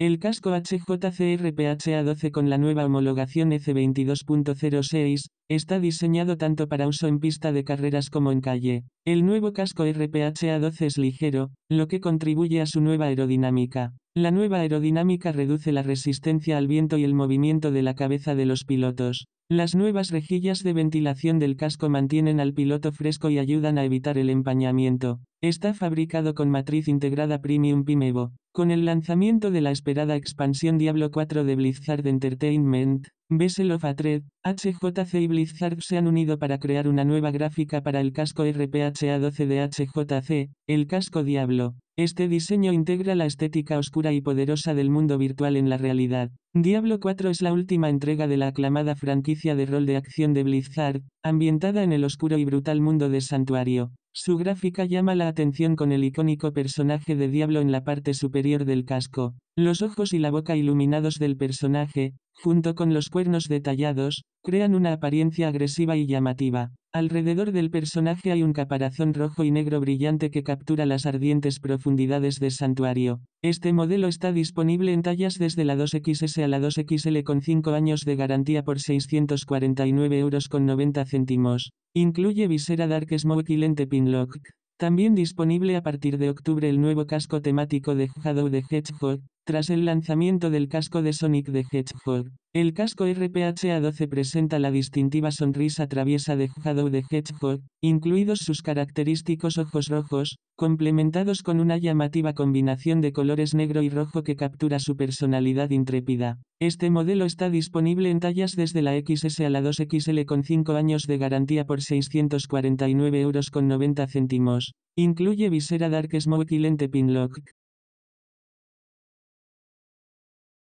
El casco hjc-rph RPHA 12 con la nueva homologación f 2206 está diseñado tanto para uso en pista de carreras como en calle. El nuevo casco RPHA12 es ligero, lo que contribuye a su nueva aerodinámica. La nueva aerodinámica reduce la resistencia al viento y el movimiento de la cabeza de los pilotos. Las nuevas rejillas de ventilación del casco mantienen al piloto fresco y ayudan a evitar el empañamiento. Está fabricado con matriz integrada Premium Pimevo. Con el lanzamiento de la esperada expansión Diablo 4 de Blizzard Entertainment, Bessel of HJC y Blizzard se han unido para crear una nueva gráfica para el casco RPHA12 de HJC, el casco Diablo. Este diseño integra la estética oscura y poderosa del mundo virtual en la realidad. Diablo 4 es la última entrega de la aclamada franquicia de rol de acción de Blizzard, ambientada en el oscuro y brutal mundo de Santuario. Su gráfica llama la atención con el icónico personaje de Diablo en la parte superior del casco, los ojos y la boca iluminados del personaje, junto con los cuernos detallados, crean una apariencia agresiva y llamativa. Alrededor del personaje hay un caparazón rojo y negro brillante que captura las ardientes profundidades del santuario. Este modelo está disponible en tallas desde la 2XS a la 2XL con 5 años de garantía por 649,90 euros. Incluye visera Dark Smoke y lente Pinlock. También disponible a partir de octubre el nuevo casco temático de Shadow de Hedgehog, tras el lanzamiento del casco de Sonic de Hedgehog, el casco a 12 presenta la distintiva sonrisa traviesa de Shadow de Hedgehog, incluidos sus característicos ojos rojos, complementados con una llamativa combinación de colores negro y rojo que captura su personalidad intrépida. Este modelo está disponible en tallas desde la XS a la 2XL con 5 años de garantía por 649,90 euros. Incluye visera Dark Smoke y lente Pinlock.